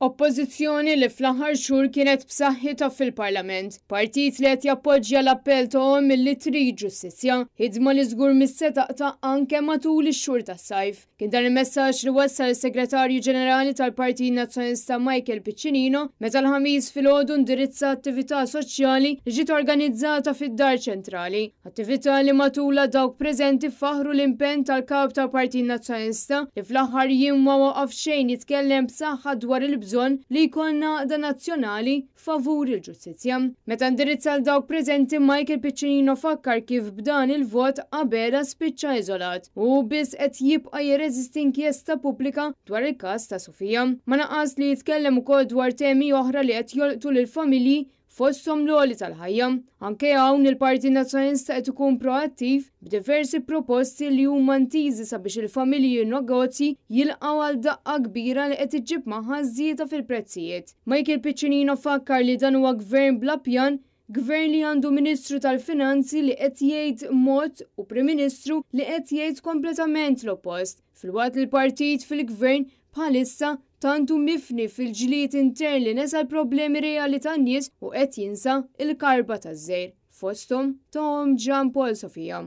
Oppożizzjoni li fl-aħħar xhur kienet b'saħħitha fil-Parlament. Partit li qed jappoġġja l-appell tagħhom milli trid ġustizzja, ħidma li żgur mis-setaqta anke matul ix-xhur tas-sajf. Kien dan il-messaġġ li wassal is-Segretarju Ġenerali tal-Partit Nazzjonista Michael Piccinino meta l-ħamis filgħodu ndirizza attività soċjali li ġiet organizzata fid-Dar Ċentrali. Attività li matula dawk preżenti faħru l-impenn tal-kap tal-Partit Nazzjonista li fl-aħħar jien ma waqaf xejn jitkellem b'saħħa dwar il bżonn li jkollna da nazzjonali favur il-ġustizzja. Meta ndirizzal dawk preżenti Michael Piccinino fakkar kif b'dan il-vot qabela spiċċa iżolat u biss qed jibqa' jereżisti inkjesta pubblika dwar il-każ ta' Sofija. Ma naqas li jitkellem ukoll dwar temi oħra li qed jolqtu lill-familji fossom l għoli tal-ħajja. Anke hawn il-Parti Nazzjonalista qed ikun proattiv b'diversi proposti li huma ntiżi sabiex il-familji u negozji jilqgħu għal daqqa kbira li qed iġib magħha żieda fil-prezzijiet. Michael Piccinino fakkar li dan huwa gvern bla pjan gvern li għandu ministru tal-finanzi li qed jgħid mod u prim ministru li qed jgħid kompletament l-oppost. fil Filwaqt il-partit fil-gvern bħalissa tantu mifni fil-ġliet interni nesa l-problemi reali tan-nies u qed jinsa il-karba ta' żejr fostom Tom Ġan Paul Sofija.